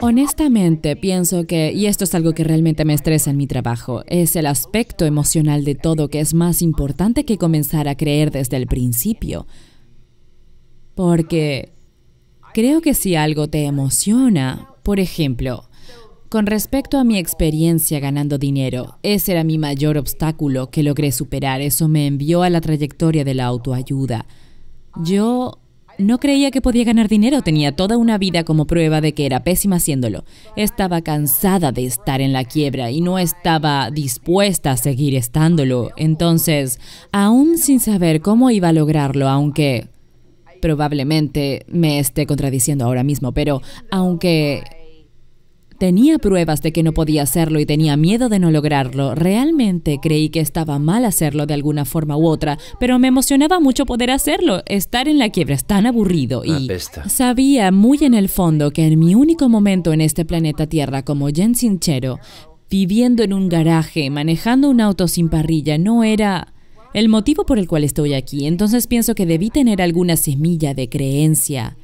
Honestamente, pienso que, y esto es algo que realmente me estresa en mi trabajo, es el aspecto emocional de todo que es más importante que comenzar a creer desde el principio. Porque creo que si algo te emociona, por ejemplo, con respecto a mi experiencia ganando dinero, ese era mi mayor obstáculo que logré superar. Eso me envió a la trayectoria de la autoayuda. Yo no creía que podía ganar dinero, tenía toda una vida como prueba de que era pésima haciéndolo. Estaba cansada de estar en la quiebra y no estaba dispuesta a seguir estándolo. Entonces, aún sin saber cómo iba a lograrlo, aunque probablemente me esté contradiciendo ahora mismo, pero aunque Tenía pruebas de que no podía hacerlo y tenía miedo de no lograrlo. Realmente creí que estaba mal hacerlo de alguna forma u otra, pero me emocionaba mucho poder hacerlo. Estar en la quiebra es tan aburrido y sabía muy en el fondo que en mi único momento en este planeta Tierra como Jen Sinchero, viviendo en un garaje, manejando un auto sin parrilla, no era el motivo por el cual estoy aquí. Entonces pienso que debí tener alguna semilla de creencia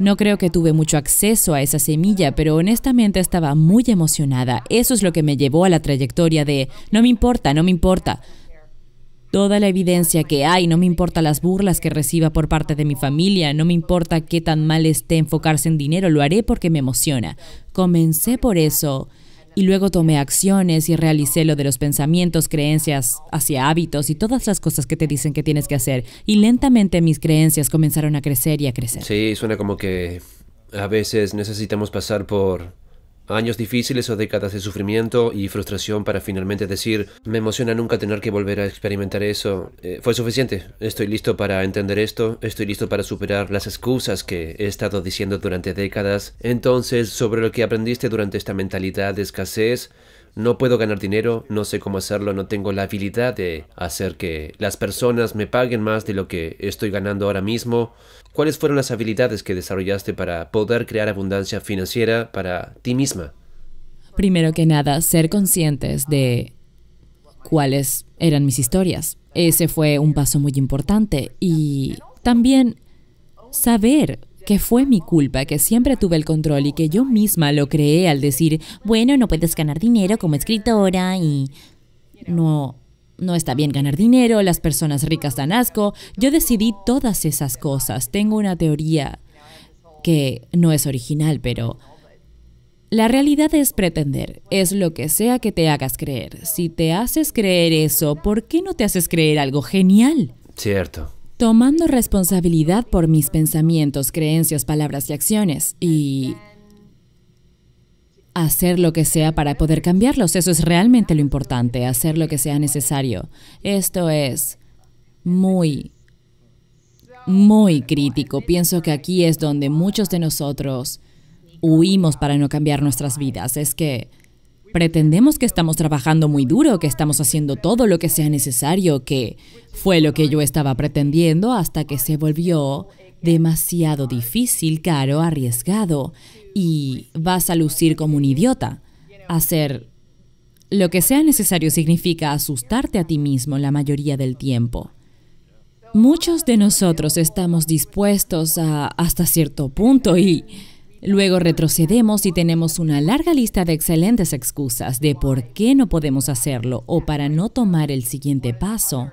no creo que tuve mucho acceso a esa semilla, pero honestamente estaba muy emocionada. Eso es lo que me llevó a la trayectoria de no me importa, no me importa. Toda la evidencia que hay, no me importa las burlas que reciba por parte de mi familia, no me importa qué tan mal esté enfocarse en dinero, lo haré porque me emociona. Comencé por eso y luego tomé acciones y realicé lo de los pensamientos, creencias hacia hábitos y todas las cosas que te dicen que tienes que hacer. Y lentamente mis creencias comenzaron a crecer y a crecer. Sí, suena como que a veces necesitamos pasar por Años difíciles o décadas de sufrimiento y frustración para finalmente decir, me emociona nunca tener que volver a experimentar eso. Eh, fue suficiente. Estoy listo para entender esto, estoy listo para superar las excusas que he estado diciendo durante décadas. Entonces, sobre lo que aprendiste durante esta mentalidad de escasez, no puedo ganar dinero, no sé cómo hacerlo, no tengo la habilidad de hacer que las personas me paguen más de lo que estoy ganando ahora mismo. ¿Cuáles fueron las habilidades que desarrollaste para poder crear abundancia financiera para ti misma? Primero que nada, ser conscientes de cuáles eran mis historias. Ese fue un paso muy importante y también saber que fue mi culpa, que siempre tuve el control y que yo misma lo creé al decir, bueno, no puedes ganar dinero como escritora y no no está bien ganar dinero, las personas ricas dan asco. Yo decidí todas esas cosas. Tengo una teoría que no es original, pero la realidad es pretender, es lo que sea que te hagas creer. Si te haces creer eso, ¿por qué no te haces creer algo genial? Cierto tomando responsabilidad por mis pensamientos, creencias, palabras y acciones y hacer lo que sea para poder cambiarlos. Eso es realmente lo importante, hacer lo que sea necesario. Esto es muy, muy crítico. Pienso que aquí es donde muchos de nosotros huimos para no cambiar nuestras vidas. Es que Pretendemos que estamos trabajando muy duro, que estamos haciendo todo lo que sea necesario, que fue lo que yo estaba pretendiendo hasta que se volvió demasiado difícil, caro, arriesgado, y vas a lucir como un idiota. Hacer lo que sea necesario significa asustarte a ti mismo la mayoría del tiempo. Muchos de nosotros estamos dispuestos a, hasta cierto punto y Luego retrocedemos y tenemos una larga lista de excelentes excusas de por qué no podemos hacerlo o para no tomar el siguiente paso.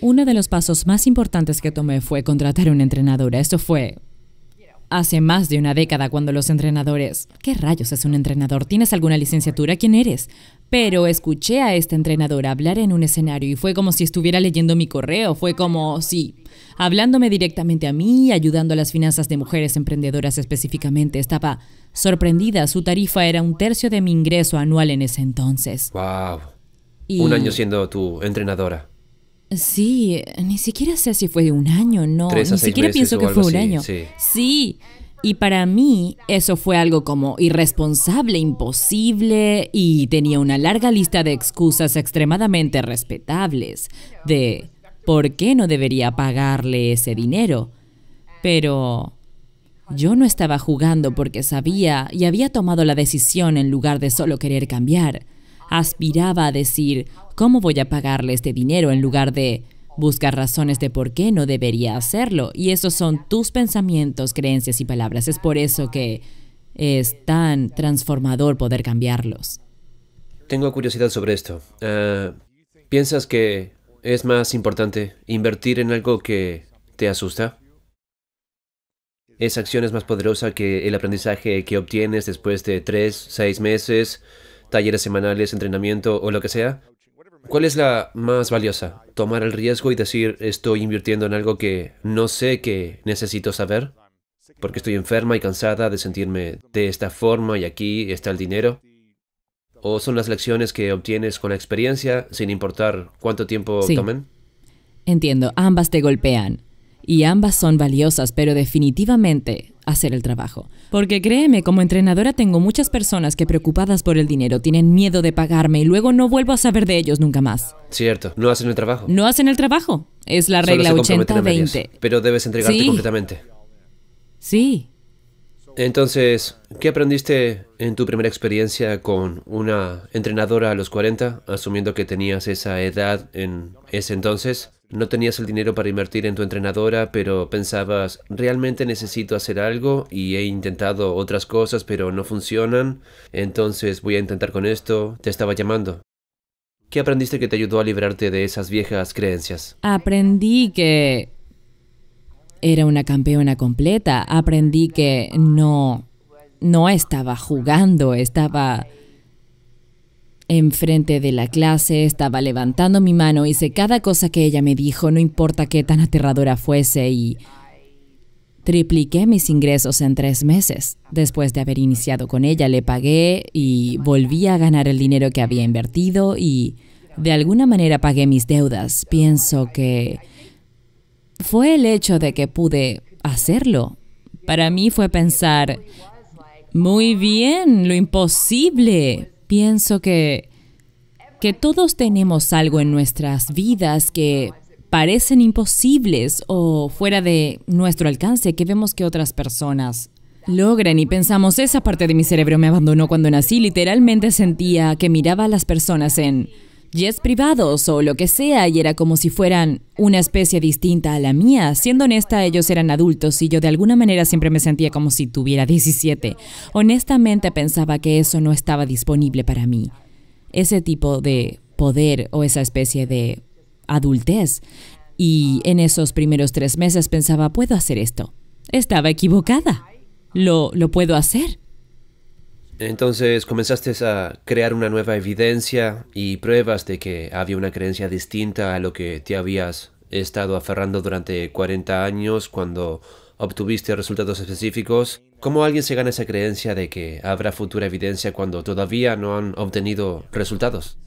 Uno de los pasos más importantes que tomé fue contratar a una entrenadora. Esto fue hace más de una década cuando los entrenadores... ¿Qué rayos es un entrenador? ¿Tienes alguna licenciatura? ¿Quién eres? Pero escuché a esta entrenadora hablar en un escenario y fue como si estuviera leyendo mi correo, fue como, sí, hablándome directamente a mí, ayudando a las finanzas de mujeres emprendedoras específicamente. Estaba sorprendida, su tarifa era un tercio de mi ingreso anual en ese entonces. ¡Wow! Un año siendo tu entrenadora. Sí, ni siquiera sé si fue de un año, no. ni siquiera pienso que fue un año. sí. Y para mí eso fue algo como irresponsable, imposible y tenía una larga lista de excusas extremadamente respetables de por qué no debería pagarle ese dinero. Pero yo no estaba jugando porque sabía y había tomado la decisión en lugar de solo querer cambiar aspiraba a decir, ¿cómo voy a pagarle este dinero en lugar de... buscar razones de por qué no debería hacerlo, y esos son tus pensamientos, creencias y palabras. Es por eso que es tan transformador poder cambiarlos. Tengo curiosidad sobre esto. Eh, ¿Piensas que es más importante invertir en algo que te asusta? ¿Esa acción es más poderosa que el aprendizaje que obtienes después de tres, seis meses talleres semanales, entrenamiento o lo que sea? ¿Cuál es la más valiosa? ¿Tomar el riesgo y decir estoy invirtiendo en algo que no sé que necesito saber? Porque estoy enferma y cansada de sentirme de esta forma y aquí está el dinero. ¿O son las lecciones que obtienes con la experiencia sin importar cuánto tiempo sí. tomen? Entiendo, ambas te golpean. Y ambas son valiosas, pero definitivamente hacer el trabajo. Porque créeme, como entrenadora tengo muchas personas que preocupadas por el dinero tienen miedo de pagarme y luego no vuelvo a saber de ellos nunca más. Cierto, no hacen el trabajo. No hacen el trabajo. Es la regla 80-20. Pero debes entregarte completamente. Sí. Entonces, ¿qué aprendiste en tu primera experiencia con una entrenadora a los 40, asumiendo que tenías esa edad en ese entonces? No tenías el dinero para invertir en tu entrenadora, pero pensabas, realmente necesito hacer algo y he intentado otras cosas, pero no funcionan, entonces voy a intentar con esto, te estaba llamando. ¿Qué aprendiste que te ayudó a librarte de esas viejas creencias? Aprendí que era una campeona completa, aprendí que no, no estaba jugando, estaba Enfrente de la clase estaba levantando mi mano, y sé cada cosa que ella me dijo, no importa qué tan aterradora fuese, y tripliqué mis ingresos en tres meses. Después de haber iniciado con ella, le pagué y volví a ganar el dinero que había invertido y de alguna manera pagué mis deudas. Pienso que fue el hecho de que pude hacerlo. Para mí fue pensar, muy bien, lo imposible pienso que, que todos tenemos algo en nuestras vidas que parecen imposibles o fuera de nuestro alcance que vemos que otras personas logran y pensamos, esa parte de mi cerebro me abandonó cuando nací, literalmente sentía que miraba a las personas en es privados o lo que sea y era como si fueran una especie distinta a la mía. Siendo honesta, ellos eran adultos y yo de alguna manera siempre me sentía como si tuviera 17. Honestamente pensaba que eso no estaba disponible para mí. Ese tipo de poder o esa especie de adultez. Y en esos primeros tres meses pensaba, puedo hacer esto. Estaba equivocada. Lo, lo puedo hacer. Entonces comenzaste a crear una nueva evidencia y pruebas de que había una creencia distinta a lo que te habías estado aferrando durante 40 años cuando obtuviste resultados específicos. ¿Cómo alguien se gana esa creencia de que habrá futura evidencia cuando todavía no han obtenido resultados?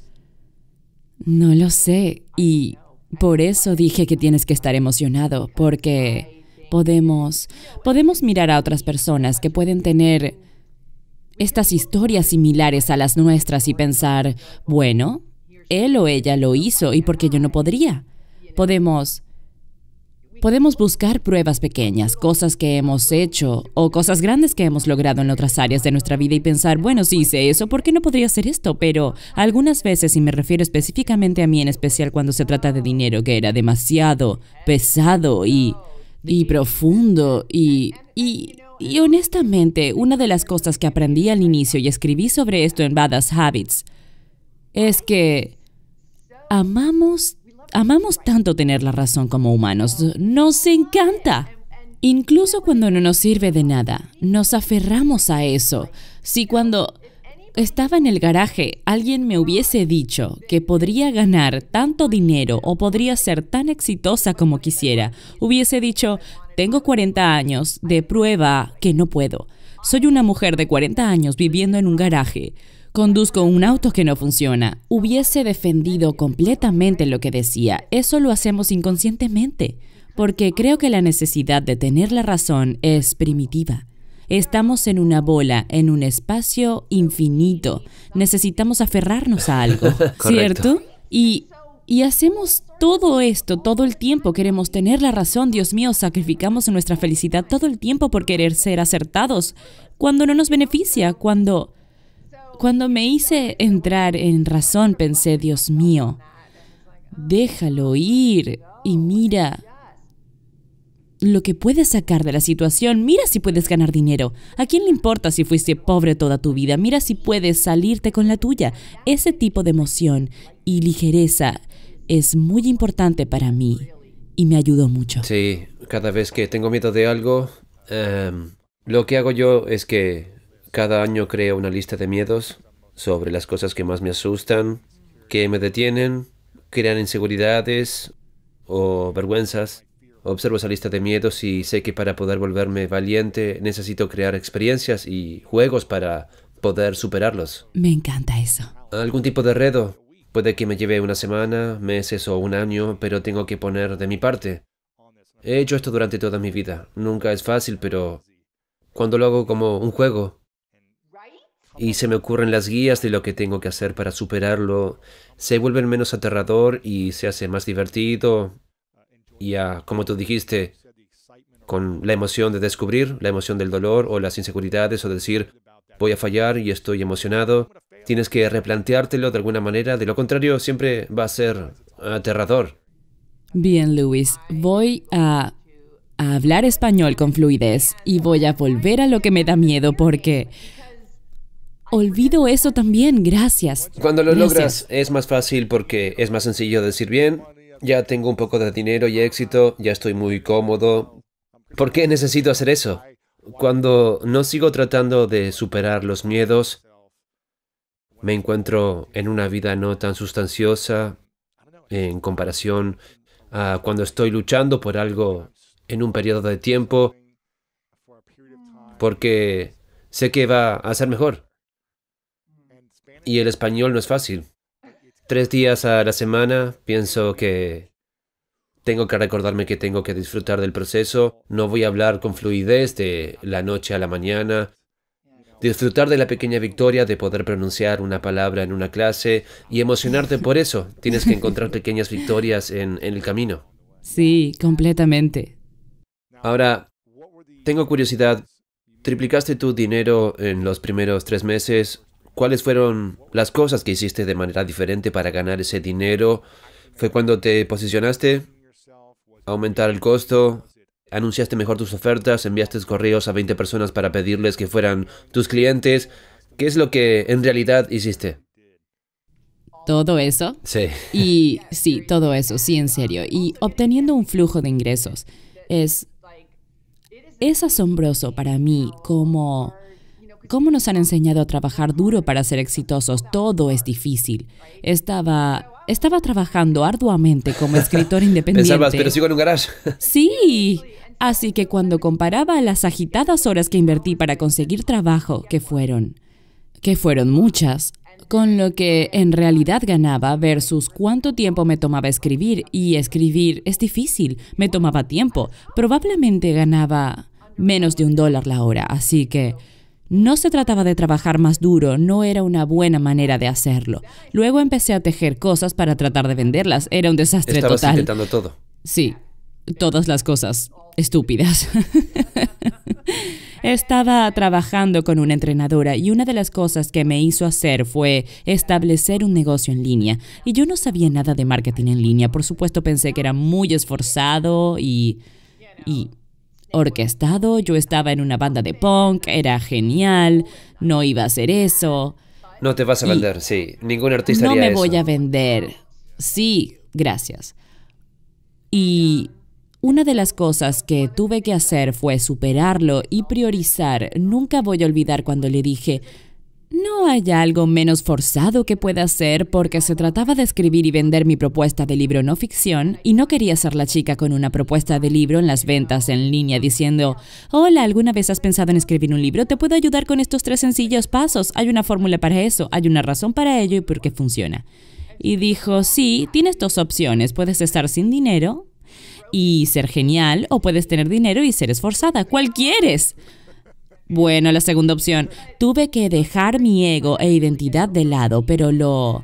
No lo sé y por eso dije que tienes que estar emocionado porque podemos podemos mirar a otras personas que pueden tener estas historias similares a las nuestras y pensar, bueno, él o ella lo hizo y porque yo no podría. Podemos podemos buscar pruebas pequeñas, cosas que hemos hecho o cosas grandes que hemos logrado en otras áreas de nuestra vida y pensar, bueno, si hice eso, ¿por qué no podría hacer esto? Pero algunas veces, y me refiero específicamente a mí en especial cuando se trata de dinero, que era demasiado pesado y, y profundo y, y y honestamente, una de las cosas que aprendí al inicio y escribí sobre esto en Badass Habits es que amamos, amamos tanto tener la razón como humanos. Nos encanta. Incluso cuando no nos sirve de nada, nos aferramos a eso. Si cuando estaba en el garaje, alguien me hubiese dicho que podría ganar tanto dinero o podría ser tan exitosa como quisiera, hubiese dicho, tengo 40 años de prueba que no puedo. Soy una mujer de 40 años viviendo en un garaje. Conduzco un auto que no funciona. Hubiese defendido completamente lo que decía. Eso lo hacemos inconscientemente, porque creo que la necesidad de tener la razón es primitiva. Estamos en una bola, en un espacio infinito. Necesitamos aferrarnos a algo, ¿cierto? Y y hacemos todo esto todo el tiempo. Queremos tener la razón, Dios mío. Sacrificamos nuestra felicidad todo el tiempo por querer ser acertados. Cuando no nos beneficia, cuando... Cuando me hice entrar en razón, pensé, Dios mío, déjalo ir y mira lo que puedes sacar de la situación. Mira si puedes ganar dinero. ¿A quién le importa si fuiste pobre toda tu vida? Mira si puedes salirte con la tuya. Ese tipo de emoción y ligereza es muy importante para mí y me ayudó mucho. Sí, cada vez que tengo miedo de algo, em, lo que hago yo es que cada año creo una lista de miedos sobre las cosas que más me asustan, que me detienen, crean inseguridades o vergüenzas. Observo esa lista de miedos y sé que para poder volverme valiente necesito crear experiencias y juegos para poder superarlos. Me encanta eso. Algún tipo de reto Puede que me lleve una semana, meses o un año, pero tengo que poner de mi parte. He hecho esto durante toda mi vida. Nunca es fácil, pero cuando lo hago como un juego y se me ocurren las guías de lo que tengo que hacer para superarlo, se vuelve menos aterrador y se hace más divertido. Y como tú dijiste, con la emoción de descubrir, la emoción del dolor o las inseguridades o decir, voy a fallar y estoy emocionado. Tienes que replanteártelo de alguna manera, de lo contrario siempre va a ser aterrador. Bien, Luis, voy a, hablar español con fluidez y voy a volver a lo que me da miedo porque olvido eso también, gracias. Cuando lo logras es más fácil porque es más sencillo decir bien, ya tengo un poco de dinero y éxito, ya estoy muy cómodo. ¿Por qué necesito hacer eso? Cuando no sigo tratando de superar los miedos, me encuentro en una vida no tan sustanciosa en comparación a cuando estoy luchando por algo en un periodo de tiempo, porque sé que va a ser mejor. Y el español no es fácil. Tres días a la semana pienso que tengo que recordarme que tengo que disfrutar del proceso. No voy a hablar con fluidez de la noche a la mañana disfrutar de la pequeña victoria de poder pronunciar una palabra en una clase y emocionarte por eso. Tienes que encontrar pequeñas victorias en, el camino. Sí, completamente. Ahora, tengo curiosidad, triplicaste tu dinero en los primeros tres meses. ¿Cuáles fueron las cosas que hiciste de manera diferente para ganar ese dinero? ¿Fue cuando te posicionaste? ¿Aumentar el costo? anunciaste mejor tus ofertas, enviaste correos a 20 personas para pedirles que fueran tus clientes. ¿Qué es lo que en realidad hiciste? Todo eso. Sí. Y sí, todo eso, sí, en serio. Y obteniendo un flujo de ingresos. Es, es asombroso para mí cómo, cómo nos han enseñado a trabajar duro para ser exitosos. Todo es difícil. Estaba estaba trabajando arduamente como escritor independiente. pero sigo en un garage. sí. Así que cuando comparaba las agitadas horas que invertí para conseguir trabajo, que fueron, que fueron muchas, con lo que en realidad ganaba versus cuánto tiempo me tomaba escribir, y escribir es difícil, me tomaba tiempo, probablemente ganaba menos de un dólar la hora, así que no se trataba de trabajar más duro, no era una buena manera de hacerlo. Luego empecé a tejer cosas para tratar de venderlas, era un desastre Estabas total. intentando todo. Sí, todas las cosas estúpidas. Estaba trabajando con una entrenadora y una de las cosas que me hizo hacer fue establecer un negocio en línea. Y yo no sabía nada de marketing en línea, por supuesto pensé que era muy esforzado y orquestado, yo estaba en una banda de punk, era genial, no iba a hacer eso. No te vas a vender, sí, ningún artista. No me voy a vender, sí, gracias. Y una de las cosas que tuve que hacer fue superarlo y priorizar. Nunca voy a olvidar cuando le dije, no hay algo menos forzado que pueda hacer porque se trataba de escribir y vender mi propuesta de libro no ficción y no quería ser la chica con una propuesta de libro en las ventas en línea diciendo, hola, ¿alguna vez has pensado en escribir un libro? Te puedo ayudar con estos tres sencillos pasos. Hay una fórmula para eso, hay una razón para ello y por qué funciona. Y dijo, sí, tienes dos opciones, puedes estar sin dinero y ser genial o puedes tener dinero y ser esforzada. ¿Cuál quieres? Bueno, la segunda opción. Tuve que dejar mi ego e identidad de lado, pero lo...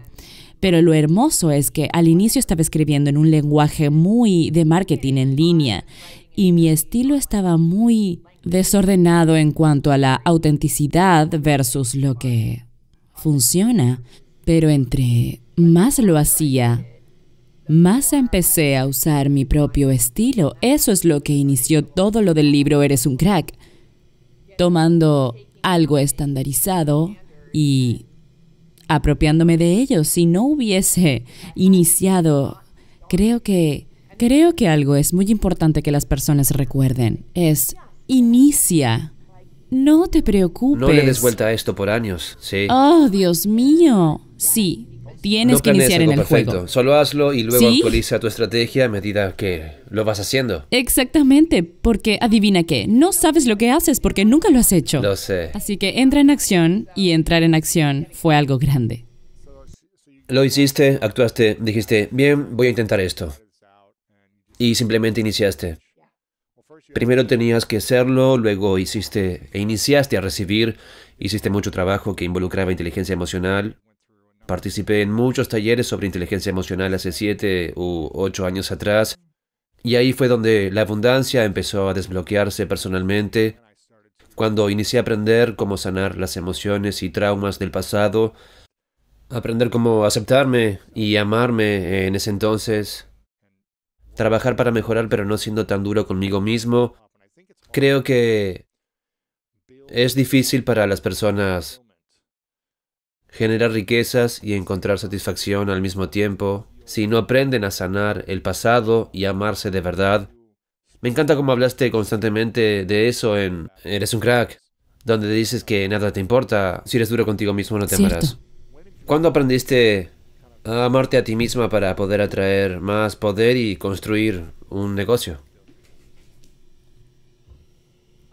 Pero lo hermoso es que al inicio estaba escribiendo en un lenguaje muy de marketing en línea y mi estilo estaba muy desordenado en cuanto a la autenticidad versus lo que funciona. Pero entre más lo hacía, más empecé a usar mi propio estilo. Eso es lo que inició todo lo del libro Eres un crack tomando algo estandarizado y apropiándome de ello. Si no hubiese iniciado, creo que creo que algo es muy importante que las personas recuerden. Es inicia. No te preocupes. No le des vuelta a esto por años, sí. Oh, Dios mío. Sí, Tienes que iniciar en el perfecto. Solo hazlo y luego actualiza tu estrategia a medida que lo vas haciendo. Exactamente, porque adivina qué, no sabes lo que haces porque nunca lo has hecho. Lo sé. Así que entra en acción y entrar en acción fue algo grande. Lo hiciste, actuaste, dijiste, bien, voy a intentar esto. Y simplemente iniciaste. Primero tenías que hacerlo, luego hiciste e iniciaste a recibir, hiciste mucho trabajo que involucraba inteligencia emocional, Participé en muchos talleres sobre inteligencia emocional hace siete u ocho años atrás y ahí fue donde la abundancia empezó a desbloquearse personalmente, cuando inicié a aprender cómo sanar las emociones y traumas del pasado, aprender cómo aceptarme y amarme en ese entonces, trabajar para mejorar pero no siendo tan duro conmigo mismo, creo que es difícil para las personas generar riquezas y encontrar satisfacción al mismo tiempo, si no aprenden a sanar el pasado y amarse de verdad. Me encanta cómo hablaste constantemente de eso en Eres un crack, donde dices que nada te importa, si eres duro contigo mismo no te amarás. ¿Cuándo aprendiste a amarte a ti misma para poder atraer más poder y construir un negocio?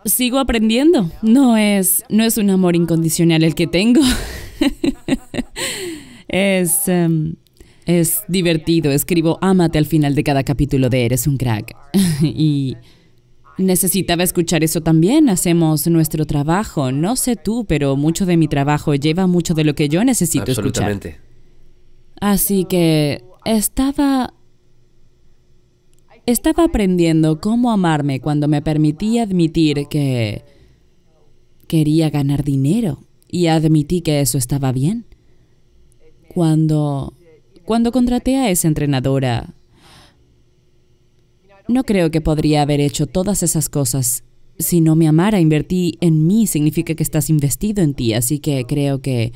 Sigo aprendiendo. No es no es un amor incondicional el que tengo. es, em, es divertido. Escribo Ámate al final de cada capítulo de Eres un crack. y necesitaba escuchar eso también. Hacemos nuestro trabajo. No sé tú, pero mucho de mi trabajo lleva mucho de lo que yo necesito Absolutamente. Así que estaba estaba aprendiendo cómo amarme cuando me permití admitir que quería ganar dinero y admití que eso estaba bien. Cuando, cuando contraté a esa entrenadora, no creo que podría haber hecho todas esas cosas. Si no me amara, invertí en mí, significa que estás investido en ti, así que creo que,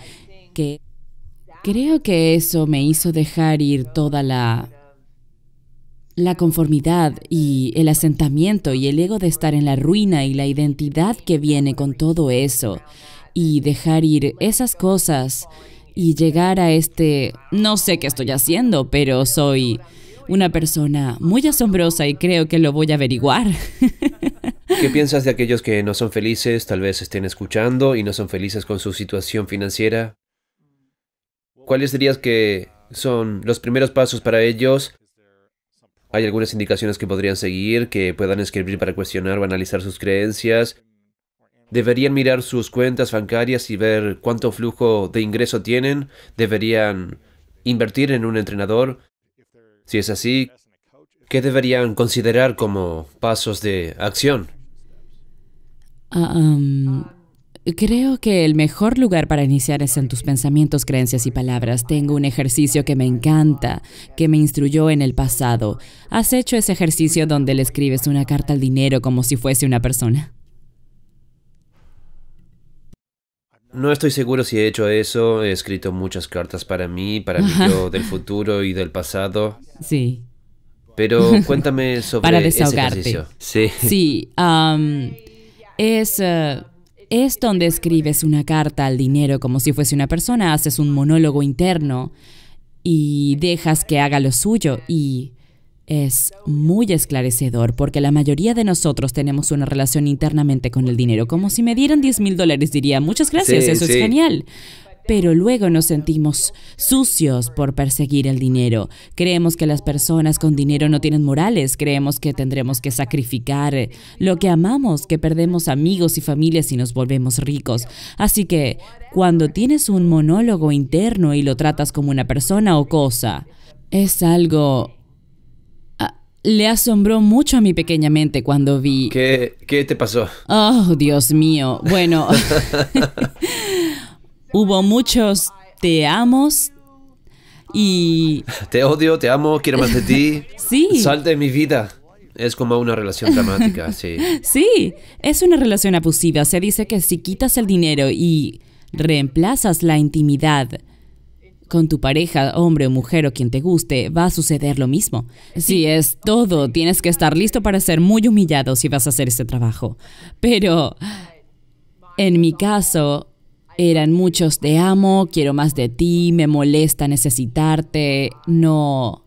creo que eso me hizo dejar ir toda la la conformidad y el asentamiento y el ego de estar en la ruina y la identidad que viene con todo eso y dejar ir esas cosas y llegar a este, no sé qué estoy haciendo, pero soy una persona muy asombrosa y creo que lo voy a averiguar. ¿Qué piensas de aquellos que no son felices, tal vez estén escuchando y no son felices con su situación financiera? ¿Cuáles dirías que son los primeros pasos para ellos? ¿Hay algunas indicaciones que podrían seguir, que puedan escribir para cuestionar o analizar sus creencias? deberían mirar sus cuentas bancarias y ver cuánto flujo de ingreso tienen, deberían invertir en un entrenador. Si es así, ¿qué deberían considerar como pasos de acción? Ah, um, creo que el mejor lugar para iniciar es en tus pensamientos, creencias y palabras. Tengo un ejercicio que me encanta, que me instruyó en el pasado. ¿Has hecho ese ejercicio donde le escribes una carta al dinero como si fuese una persona? No estoy seguro si he hecho eso. He escrito muchas cartas para mí, para mí del futuro y del pasado. Sí. Pero cuéntame sobre para Ese ejercicio. Sí. Sí. Um, es. Eh, es donde escribes una carta al dinero como si fuese una persona, haces un monólogo interno y dejas que haga lo suyo y es muy esclarecedor porque la mayoría de nosotros tenemos una relación internamente con el dinero, como si me dieran 10 mil dólares, diría, muchas gracias, eso es genial. Pero luego nos sentimos sucios por perseguir el dinero. Creemos que las personas con dinero no tienen morales, creemos que tendremos que sacrificar lo que amamos, que perdemos amigos y familias y nos volvemos ricos. Así que cuando tienes un monólogo interno y lo tratas como una persona o cosa, es algo le asombró mucho a mi pequeña mente cuando vi... ¿Qué, qué te pasó? Oh, Dios mío. Bueno, hubo muchos te amo y... Te odio, te amo, quiero más de ti. sí. Sal de mi vida. Es como una relación dramática, sí. sí, es una relación abusiva. Se dice que si quitas el dinero y reemplazas la intimidad con tu pareja, hombre o mujer o quien te guste, va a suceder lo mismo. Si es todo, tienes que estar listo para ser muy humillado si vas a hacer ese trabajo. Pero en mi caso, eran muchos te amo, quiero más de ti, me molesta necesitarte, no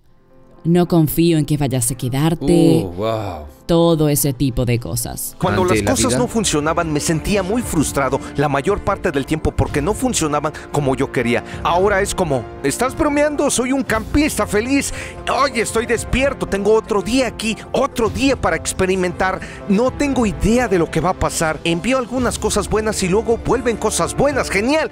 no confío en que vayas a quedarte. Uh, Todo ese tipo de cosas. Cuando las cosas no funcionaban me sentía muy frustrado la mayor parte del tiempo porque no funcionaban como yo quería. Ahora es como, estás bromeando, soy un campista feliz. Hoy estoy despierto, tengo otro día aquí, otro día para experimentar. No tengo idea de lo que va a pasar. Envío algunas cosas buenas y luego vuelven cosas buenas. Genial.